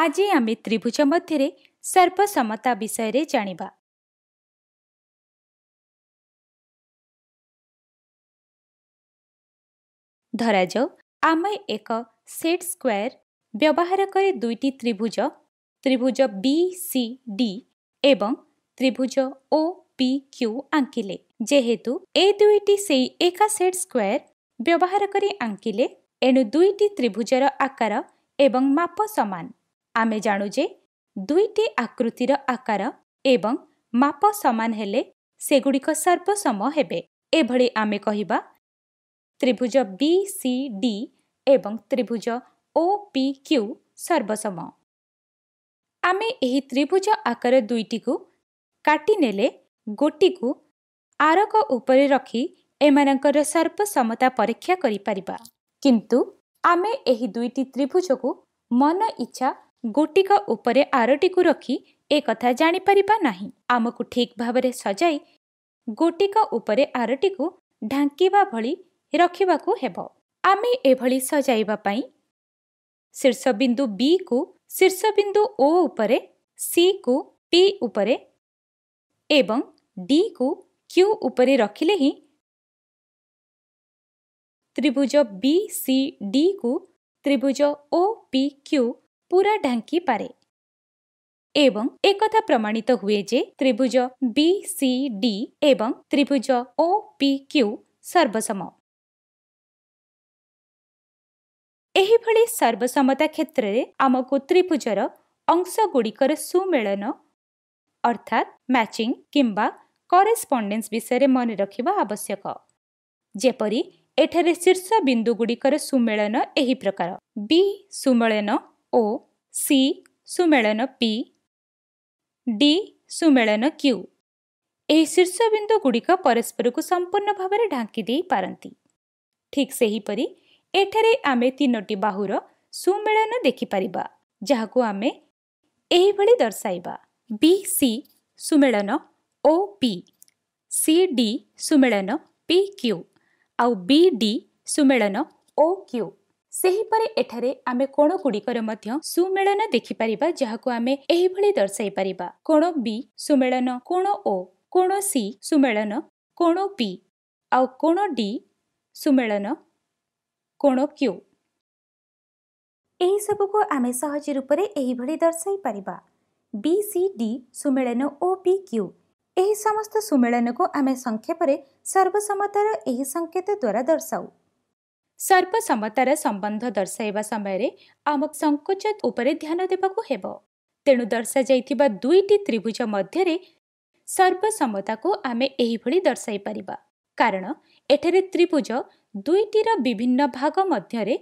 ଆଜି ଆମେ ତ୍ରିଭୁଜ ମଧ୍ୟରେ ସର୍ବସମତା ବିଷୟରେ ଜାଣିବା ଧରାଯାଉ ଆମେ ଏକ ସେଟ୍ ସ୍କୋୟାର ବ୍ୟବହାର କରି ଦୁଇଟି ତ୍ରିଭୁଜ ତ୍ରିଭୁଜ ବି ସି ଡି ଏବଂ ତ୍ରିଭୁଜ ଓ ପି କ୍ୟୁ ଆଙ୍କିଲେ ଯେହେତୁ ଏ ଦୁଇଟି ସେଇ ଏକା ସେଟ୍ ସ୍କୋୟାର ବ୍ୟବହାର କରି ଆଙ୍କିଲେ ଏଣୁ ଦୁଇଟି ତ୍ରିଭୁଜର ଆକାର ଏବଂ ମାପ ସମାନ ଆମେ ଜାଣୁ ଯେ ଦୁଇଟି ଆକୃତିର ଆକାର ଏବଂ ମାପ ସମାନ ହେଲେ ସେଗୁଡ଼ିକ ସର୍ବସମ ହେବେ ଏଭଳି ଆମେ କହିବା ତ୍ରିଭୁଜ ବି ସି ଡି ଏବଂ ତ୍ରିଭୁଜ ଓ ପି କ୍ୟୁ ସର୍ବସମ ଆମେ ଏହି ତ୍ରିଭୁଜ ଆକାର ଦୁଇଟିକୁ କାଟିନେଲେ ଗୋଟିକୁ ଆରକ ଉପରେ ରଖି ଏମାନଙ୍କର ସର୍ବସମତା ପରୀକ୍ଷା କରିପାରିବା କିନ୍ତୁ ଆମେ ଏହି ଦୁଇଟି ତ୍ରିଭୁଜକୁ ମନ ଇଚ୍ଛା गोटिक उप आर टि र जा पार नाहि आमक ठिक भावना सजा गोटिक उप आर टी ढाङ्क भयो आमे सजाइ शीर्ष बिन्दु वि कु शीर्षिन्दु ओि क्युरी रकले हिँड त्रिभुज वि सिडि त्रिभुज ओ क्यू ପୁରା ଢାଙ୍କି ପାରେ ଏବଂ ଏକଥା ପ୍ରମାଣିତ ହୁଏ ଯେ ତ୍ରିଭୁଜ ବି ସି ଡି ଏବଂ ତ୍ରିଭୁଜ ଓ ପି କ୍ୟୁ ସର୍ବସମ ଏହିଭଳି ସର୍ବସମତା କ୍ଷେତ୍ରରେ ଆମକୁ ତ୍ରିଭୁଜର ଅଂଶଗୁଡ଼ିକର ସୁମେଳନ ଅର୍ଥାତ୍ ମ୍ୟାଚିଂ କିମ୍ବା କରେସ୍ପଣ୍ଡେନ୍ସ ବିଷୟରେ ମନେ ରଖିବା ଆବଶ୍ୟକ ଯେପରି ଏଠାରେ ଶୀର୍ଷ ବିନ୍ଦୁଗୁଡ଼ିକର ସୁମେଳନ ଏହି ପ୍ରକାର ବି ସୁମେଳନ ଓ ସି ସୁମେଳନ ପି ଡି ସୁମେଳନ କ୍ୟୁ ଏହି ଶୀର୍ଷବିନ୍ଦୁଗୁଡ଼ିକ ପରସ୍ପରକୁ ସମ୍ପୂର୍ଣ୍ଣ ଭାବରେ ଢାଙ୍କି ଦେଇପାରନ୍ତି ଠିକ୍ ସେହିପରି ଏଠାରେ ଆମେ ତିନୋଟି ବାହୁର ସୁମେଳନ ଦେଖିପାରିବା ଯାହାକୁ ଆମେ ଏହିଭଳି ଦର୍ଶାଇବା ବି ସି ସୁମେଳନ ଓ ପି ସି ଡି ସୁମେଳନ ପି କ୍ୟୁ ଆଉ ବି ଡି ସୁମେଳନ ଓ କ୍ୟୁ ସେହିପରି ଏଠାରେ ଆମେ କୋଣ ଗୁଡ଼ିକର ମଧ୍ୟ ସୁମେଳନ ଦେଖିପାରିବା ଯାହାକୁ ଆମେ ଏହିଭଳି ଦର୍ଶାଇ ପାରିବା କୋଣ ବି ସୁମେଳନ କୋଣ ଓ କୋଣ ସି ସୁମେଳନ କୋଣ ପି ଆଉ କୋଣ ଡି ସୁମେଳନ କୋଣ କ୍ୟୁ ଏହିସବୁକୁ ଆମେ ସହଜ ରୂପରେ ଏହିଭଳି ଦର୍ଶାଇ ପାରିବା ବି ସି ଡି ସୁମେଳନ ଓ ପି କ୍ୟୁ ଏହି ସମସ୍ତ ସୁମେଳନକୁ ଆମେ ସଂକ୍ଷେପରେ ସର୍ବସମ୍ମତାର ଏହି ସଂକେତ ଦ୍ୱାରା ଦର୍ଶାଉ ସର୍ବସମ୍ମତାର ସମ୍ବନ୍ଧ ଦର୍ଶାଇବା ସମୟରେ ଆମ ସଙ୍କୋଚ ଉପରେ ଧ୍ୟାନ ଦେବାକୁ ହେବ ତେଣୁ ଦର୍ଶାଯାଇଥିବା ଦୁଇଟି ତ୍ରିଭୁଜ ମଧ୍ୟରେ ସର୍ବସମ୍ମତାକୁ ଆମେ ଏହିଭଳି ଦର୍ଶାଇ ପାରିବା କାରଣ ଏଠାରେ ତ୍ରିଭୁଜ ଦୁଇଟିର ବିଭିନ୍ନ ଭାଗ ମଧ୍ୟରେ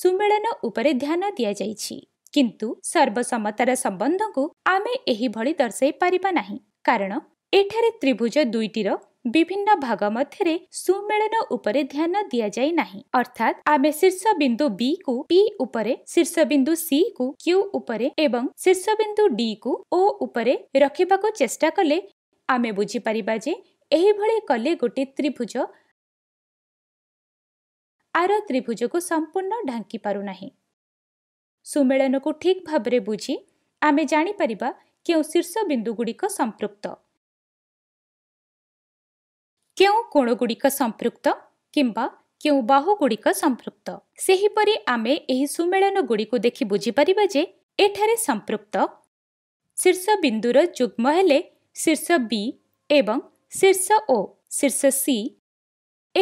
ସୁମେଳନ ଉପରେ ଧ୍ୟାନ ଦିଆଯାଇଛି କିନ୍ତୁ ସର୍ବସମ୍ମତାର ସମ୍ବନ୍ଧକୁ ଆମେ ଏହିଭଳି ଦର୍ଶାଇ ପାରିବା ନାହିଁ କାରଣ ଏଠାରେ ତ୍ରିଭୁଜ ଦୁଇଟିର विभिन्न भाग मध्यरे सुमेलन उपरे ध्यान दिया जाय नाही अर्थात आमे शीर्ष बिंदु बी को पी उपरे शीर्ष बिंदु सी को क्यू उपरे एवं शीर्ष बिंदु डी को ओ उपरे रखिबा चेष्टा कले आमे बुझि परिबा कले गोटे त्रिभुज आर त्रिभुज को संपूर्ण ढांकी पारु नाही सुमेलन को ठीक भाव बुझी आम जापर क्यों शीर्ष बिंदु गुडी संपृक्त କେଉଁ କୋଣଗୁଡ଼ିକ ସମ୍ପୃକ୍ତ କିମ୍ବା କେଉଁ ବାହୁଗୁଡ଼ିକ ସମ୍ପୃକ୍ତ ସେହିପରି ଆମେ ଏହି ସୁମେଳନଗୁଡ଼ିକୁ ଦେଖି ବୁଝିପାରିବା ଯେ ଏଠାରେ ସମ୍ପୃକ୍ତ ଶୀର୍ଷ ବିନ୍ଦୁର ଯୁଗ୍ମ ହେଲେ ଶୀର୍ଷ ବି ଏବଂ ଶୀର୍ଷ ଓ ଶୀର୍ଷ ସି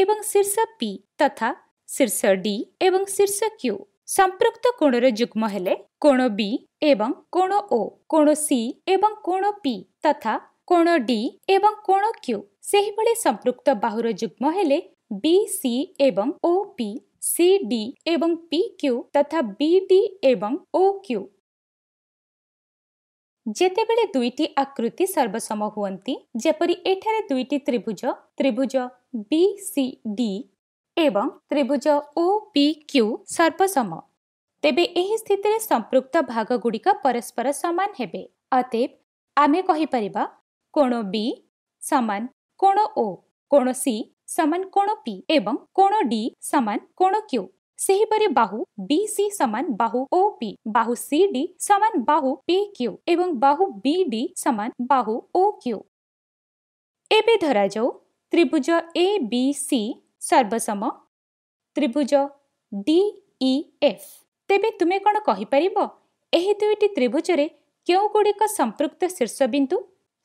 ଏବଂ ଶୀର୍ଷ ପି ତଥା ଶୀର୍ଷ ଡି ଏବଂ ଶୀର୍ଷ କ୍ୟୁ ସମ୍ପୃକ୍ତ କୋଣର ଯୁଗ୍ମ ହେଲେ କୋଣ ବି ଏବଂ କୋଣ ଓ କୋଣ ସି ଏବଂ କୋଣ ପି ତଥା কোণ ডি এবং কোণ কিউ ସେହିଭଳି ସମ୍ପୃକ୍ତ ବାହୁର ଯୁଗ୍ମ ହେଲେ ବି ସି ଏବଂ ଓ ପି ସି ଡି ଏବଂ ପି କ୍ୟୁ ତଥା ବି ଡି ଏବଂ ଓ କ୍ୟୁ ଯେତେବେଳେ ଦୁଇଟି ଆକୃତି ସର୍ବସମ ହୁଅନ୍ତି ଯେପରି ଏଠାରେ ଦୁଇଟି ତ୍ରିଭୁଜ ତ୍ରିଭୁଜ ବି ସି ଡି ଏବଂ ତ୍ରିଭୁଜ ଓ ପି କ୍ୟୁ ସର୍ବସମ ତେବେ ଏହି ସ୍ଥିତିରେ ସମ୍ପୃକ୍ତ ଭାଗଗୁଡ଼ିକ ପରସ୍ପର ସମାନ ହେବେ ଅତେବ ଆମେ କହିପାରିବା कोण बी समान कोण ଓ କୋଣ ସି ସମାନ କୋଣ ପି ଏବଂ କୋଣ ଡି ସମାନ କୋଣ କ୍ୟୁ ସେହିପରି ବାହୁ ବି ସି ସମାନ ବାହୁ ଓ ପି ବାହୁ ସି ଡି ସମାନ ବାହୁ ପି କ୍ୟୁ ଏବଂ ବାହୁ ବି ଡି ସମାନ ବାହୁ ଓ କ୍ୟୁ ଏବେ ଧରାଯାଉ ତ୍ରିଭୁଜ ଏ ବି ସି ସର୍ବସମ ତ୍ରିଭୁଜ ଡି ଇ ଏଫ୍ ତେବେ ତୁମେ କ'ଣ କହିପାରିବ ଏହି ଦୁଇଟି ତ୍ରିଭୁଜରେ କେଉଁଗୁଡ଼ିକ ସମ୍ପୃକ୍ତ ଶୀର୍ଷବିନ୍ଦୁ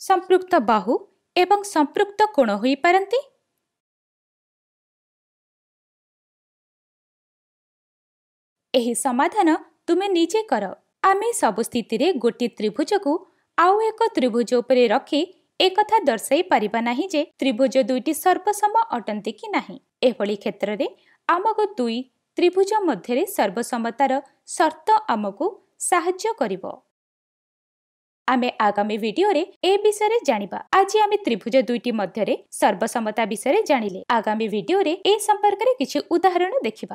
ସମ୍ପୃକ୍ତ ବାହୁ ଏବଂ ସମ୍ପୃକ୍ତ କୋଣ ହୋଇପାରନ୍ତି ଏହି ସମାଧାନ ତୁମେ ନିଜେ କର ଆମେ ସବୁ ସ୍ଥିତିରେ ଗୋଟିଏ ତ୍ରିଭୁଜକୁ ଆଉ ଏକ ତ୍ରିଭୁଜ ଉପରେ ରଖି ଏକଥା ଦର୍ଶାଇ ପାରିବା ନାହିଁ ଯେ ତ୍ରିଭୁଜ ଦୁଇଟି ସର୍ବସମ ଅଟନ୍ତି କି ନାହିଁ ଏଭଳି କ୍ଷେତ୍ରରେ ଆମକୁ ଦୁଇ ତ୍ରିଭୁଜ ମଧ୍ୟରେ ସର୍ବସମ୍ମତାର ସର୍ତ୍ତ ଆମକୁ ସାହାଯ୍ୟ କରିବ আমি আগামী ভিডিও রে এই বিষয় রে জানিবা আজি আমি ত্রিভুজ দুইটি মধ্যে রে সর্বসমতা বিষয়ে জানিলে আগামী ভিডিও রে এই সম্পর্ক রে কিছু উদাহরণ দেখিব